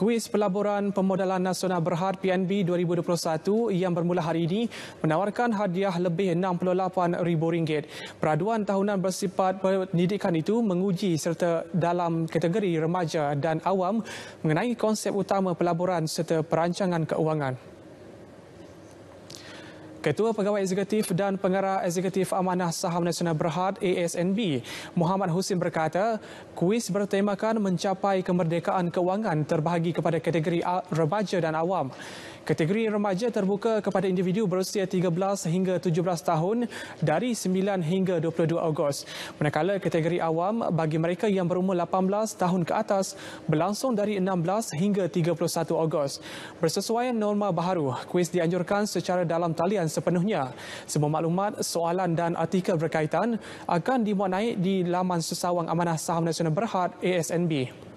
Kuis Pelaburan Pemodalan Nasional Berhad PNB 2021 yang bermula hari ini menawarkan hadiah lebih RM68,000. Peraduan tahunan bersifat pendidikan itu menguji serta dalam kategori remaja dan awam mengenai konsep utama pelaburan serta perancangan keuangan. Ketua Pegawai Eksekutif dan Pengarah Eksekutif Amanah Saham Nasional Berhad ASNB, Muhammad Husin berkata, kuis bertemakan mencapai kemerdekaan kewangan terbahagi kepada kategori remaja dan awam. Kategori remaja terbuka kepada individu berusia 13 hingga 17 tahun dari 9 hingga 22 Ogos. Manakala kategori awam bagi mereka yang berumur 18 tahun ke atas berlangsung dari 16 hingga 31 Ogos. Bersesuaian norma baharu, kuis dianjurkan secara dalam talian sepenuhnya. Semua maklumat, soalan dan artikel berkaitan akan dimuat naik di laman Sesawang Amanah Saham Nasional Berhad ASNB.